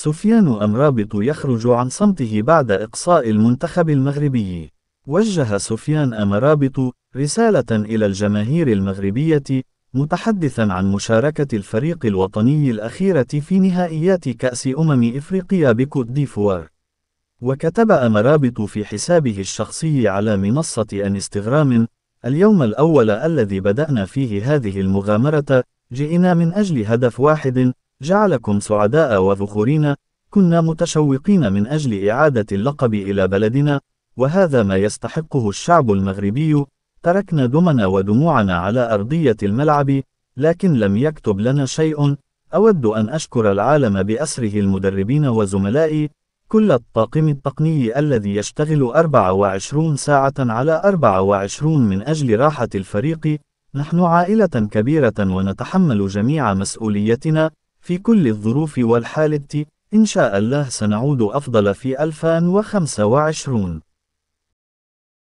سفيان أمرابط يخرج عن صمته بعد إقصاء المنتخب المغربي. وجه سفيان أمرابط رسالة إلى الجماهير المغربية متحدثا عن مشاركة الفريق الوطني الأخيرة في نهائيات كأس أمم إفريقيا بكوت ديفوار. وكتب أمرابط في حسابه الشخصي على منصة انستغرام: اليوم الأول الذي بدأنا فيه هذه المغامرة، جئنا من أجل هدف واحد، جعلكم سعداء وذخورين كنا متشوقين من أجل إعادة اللقب إلى بلدنا وهذا ما يستحقه الشعب المغربي تركنا دمنا ودموعنا على أرضية الملعب لكن لم يكتب لنا شيء أود أن أشكر العالم بأسره المدربين وزملائي كل الطاقم التقني الذي يشتغل 24 ساعة على 24 من أجل راحة الفريق نحن عائلة كبيرة ونتحمل جميع مسؤوليتنا في كل الظروف والحالة إن شاء الله سنعود أفضل في 2025